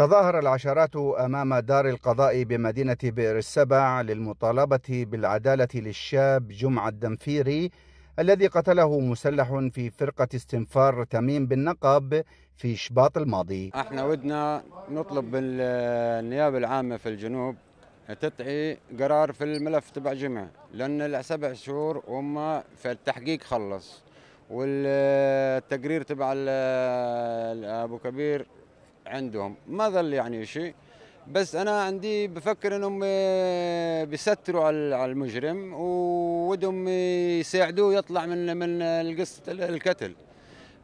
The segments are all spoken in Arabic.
تظاهر العشرات امام دار القضاء بمدينه بئر السبع للمطالبه بالعداله للشاب جمعه الدنفيري الذي قتله مسلح في فرقه استنفار تميم بالنقب في شباط الماضي. احنا ودنا نطلب النيابه العامه في الجنوب تدعي قرار في الملف تبع جمعة لان السبع شهور وما في التحقيق خلص والتقرير تبع ابو كبير عندهم ما ظل يعني شيء بس انا عندي بفكر انهم آه، بيستروا على المجرم وودهم يساعدوه يطلع من من القصه القتل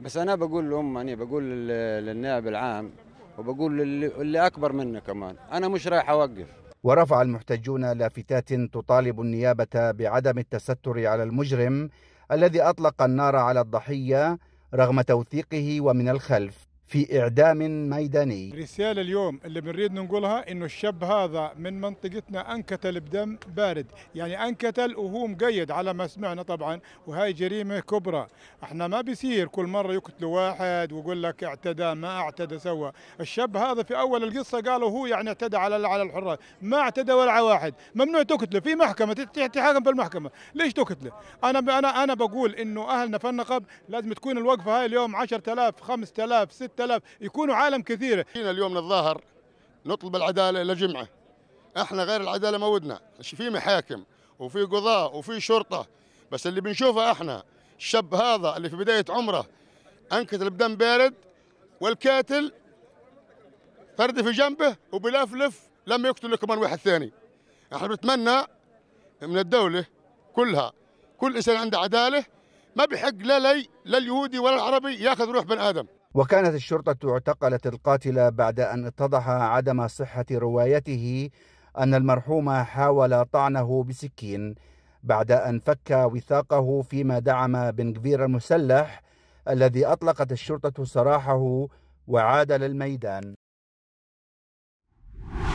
بس انا بقول لهم يعني بقول للنائب العام وبقول اللي اكبر منه كمان انا مش رايح اوقف ورفع المحتجون لافتات تطالب النيابه بعدم التستر على المجرم الذي اطلق النار على الضحيه رغم توثيقه ومن الخلف في إعدام ميداني رسالة اليوم اللي بنريد نقولها إنه الشاب هذا من منطقتنا أنكتل بدم بارد يعني أنكتل وهو مقيد على ما سمعنا طبعا وهي جريمة كبرى احنا ما بيصير كل مرة يقتلوا واحد ويقول لك اعتدى ما اعتدى سوى الشاب هذا في أول القصة قالوا هو يعني اعتدى على على الحراس ما اعتدى ولا على واحد ممنوع تقتله في محكمة تحاكم في المحكمة ليش تقتله أنا أنا أنا بقول إنه أهلنا في النقب لازم تكون الوقفة هاي اليوم 10000 5000 6 التلف يكونوا عالم كثيره هنا اليوم نتظاهر نطلب العداله لجمعه احنا غير العداله ما ودنا في محاكم وفي قضاء وفي شرطه بس اللي بنشوفه احنا الشاب هذا اللي في بدايه عمره انكتل بدم بارد والكاتل فرد في جنبه وبلفلف لم يقتل كمان واحد ثاني احنا بنتمنى من الدوله كلها كل انسان عنده عداله ما بحق لا لي لا اليهودي ولا العربي ياخذ روح بني ادم وكانت الشرطة اعتقلت القاتل بعد أن اتضح عدم صحة روايته أن المرحوم حاول طعنه بسكين بعد أن فك وثاقه فيما دعم بنغفير المسلح الذي أطلقت الشرطة سراحه وعاد للميدان